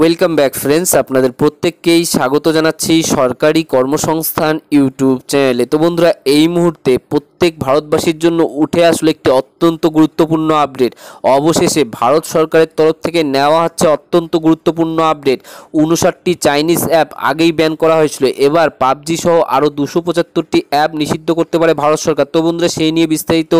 welcome back friends আপনাদের প্রত্যেককেই স্বাগত জানাচ্ছি সরকারি কর্মসংস্থান ইউটিউব চ্যানেলে তো বন্ধুরা এই মুহূর্তে প্রত্যেক প্রত্যেক ভারতবাসীর জন্য উঠে আসলো একটি অত্যন্ত গুরুত্বপূর্ণ আপডেট অবশেষে ভারত সরকারের তরফ থেকে নেওয়া হচ্ছে অত্যন্ত গুরুত্বপূর্ণ আপডেট উনষাটটি চাইনিজ অ্যাপ আগেই ব্যান করা হয়েছিল এবার পাবজি সহ আরও দুশো পঁচাত্তরটি অ্যাপ নিষিদ্ধ করতে পারে ভারত সরকার তো বন্ধুরা সেই নিয়ে বিস্তারিত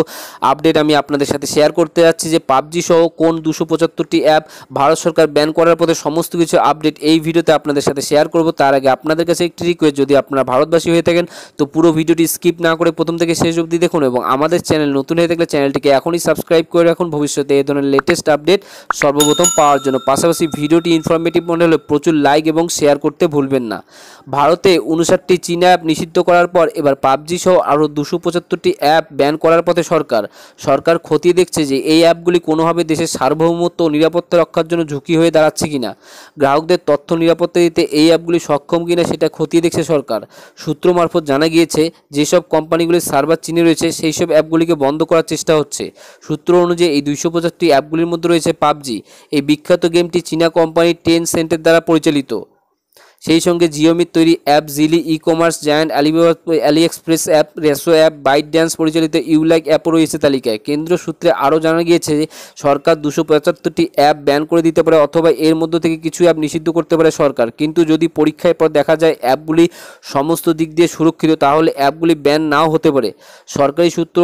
আপডেট আমি আপনাদের সাথে শেয়ার করতে যাচ্ছি যে পাবজি সহ কোন দুশো পঁচাত্তরটি অ্যাপ ভারত সরকার ব্যান করার পথে সমস্ত কিছু আপডেট এই ভিডিওতে আপনাদের সাথে শেয়ার করব তার আগে আপনাদের কাছে একটি রিকোয়েস্ট যদি আপনারা ভারতবাসী হয়ে থাকেন তো পুরো ভিডিওটি স্কিপ না করে প্রথম থেকে শেষ অবধি দেখুন এবং আমাদের চ্যানেল নতুন হয়ে থাকলে চ্যানেলটিকে এখনই সাবস্ক্রাইব করে রাখুন ভবিষ্যতে এই ধরনের লেটেস্ট আপডেট সর্বপ্রথম পাওয়ার জন্য পাশাপাশি ভিডিওটি ইনফরমেটিভ মনে হলে প্রচুর লাইক এবং শেয়ার করতে ভুলবেন না ভারতে উনষাটটি চীনা অ্যাপ নিষিদ্ধ করার পর এবার পাবজি সহ আরও দুশো পঁচাত্তরটি অ্যাপ ব্যান করার পথে সরকার সরকার খতিয়ে দেখছে যে এই অ্যাপগুলি কোনোভাবে দেশের সার্বভৌমত্ব ও নিরাপত্তা রক্ষার জন্য ঝুঁকি হয়ে দাঁড়াচ্ছে কিনা গ্রাহকদের তথ্য নিরাপত্তা দিতে এই অ্যাপগুলি সক্ষম কিনা সেটা খতিয়ে দেখছে সরকার সূত্র মারফত জানা গিয়েছে যেসব কোম্পানিগুলির সার্ভার চীনে রয়েছে সেই সব অ্যাপগুলিকে বন্ধ করার চেষ্টা হচ্ছে সূত্র অনুযায়ী এই দুইশো পঁচাত্তরটি অ্যাপগুলির মধ্যে রয়েছে পাবজি এই বিখ্যাত গেমটি চীনা কোম্পানি টেন সেন্টের দ্বারা পরিচালিত সেই সঙ্গে জিওমির তৈরি app Zili e commerce giant Alibaba AliExpress app Resso app ByteDance পরিচালিত ইউলাইক অ্যাপও রয়েছে তালিকায় কেন্দ্র সূত্রে আরও জানা গিয়েছে সরকার দুশো পঁচাত্তরটি অ্যাপ ব্যান করে দিতে পারে অথবা এর মধ্য থেকে কিছু অ্যাপ নিষিদ্ধ করতে পারে সরকার কিন্তু যদি পরীক্ষায় পর দেখা যায় অ্যাপগুলি সমস্ত দিক দিয়ে সুরক্ষিত তাহলে অ্যাপগুলি ব্যান নাও হতে পারে সরকারি সূত্র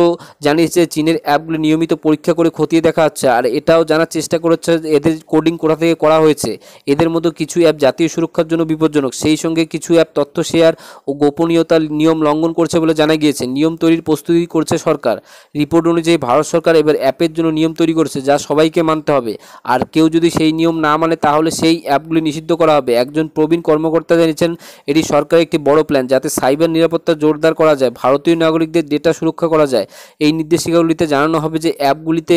জানিয়েছে চীনের অ্যাপগুলি নিয়মিত পরীক্ষা করে খতিয়ে দেখা হচ্ছে আর এটাও জানার চেষ্টা করেছে এদের কোডিং কোথা থেকে করা হয়েছে এদের মধ্যে কিছু অ্যাপ জাতীয় সুরক্ষার জন্য বিপদ বিপজ্জনক সেই সঙ্গে কিছু অ্যাপ তথ্য শেয়ার ও গোপনীয়তার নিয়ম লঙ্ঘন করছে বলে জানা গিয়েছে নিয়ম তৈরির প্রস্তুতি করছে সরকার রিপোর্ট অনুযায়ী ভারত সরকার এবার অ্যাপের জন্য নিয়ম তৈরি করেছে যা সবাইকে মানতে হবে আর কেউ যদি সেই নিয়ম না মানে তাহলে সেই অ্যাপগুলি নিষিদ্ধ করা হবে একজন প্রবীণ কর্মকর্তা জানিয়েছেন এটি সরকারের একটি বড় প্ল্যান যাতে সাইবার নিরাপত্তা জোরদার করা যায় ভারতীয় নাগরিকদের ডেটা সুরক্ষা করা যায় এই নির্দেশিকাগুলিতে জানানো হবে যে অ্যাপগুলিতে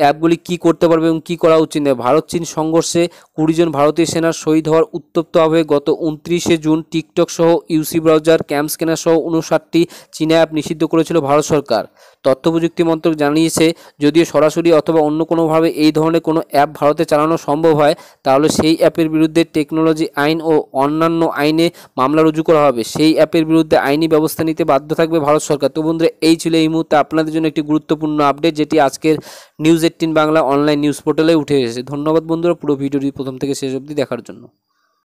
অ্যাপগুলি কি করতে পারবে এবং কি করা উচিত নয় ভারত চীন সংঘর্ষে কুড়িজন ভারতীয় সেনার শহীদ হওয়ার উত্তপ্ত হবে গত উনত্রিশে জুন টিকটক সহ ইউসি ব্রাউজার ক্যাম্প স্ক্যানার সহ উনষাটটি চীনা অ্যাপ নিষিদ্ধ করেছিল ভারত সরকার তথ্য প্রযুক্তি মন্ত্রক জানিয়েছে যদিও সরাসরি অথবা অন্য কোনোভাবে এই ধরনের কোনো অ্যাপ ভারতে চালানো সম্ভব হয় তাহলে সেই অ্যাপের বিরুদ্ধে টেকনোলজি আইন ও অন্যান্য আইনে মামলা রুজু করা হবে সেই অ্যাপের বিরুদ্ধে আইনি ব্যবস্থা নিতে বাধ্য থাকবে ভারত সরকার তো বন্ধুরা এই ছিল এই মুহূর্তে আপনাদের জন্য একটি গুরুত্বপূর্ণ আপডেট যেটি আজকের news Z teen Bangla online news পোর্টালে উঠে এসেছে ধন্যবাদ বন্ধুরা পুরো ভিডিওটি প্রথম থেকে শেষ অবধি দেখার জন্য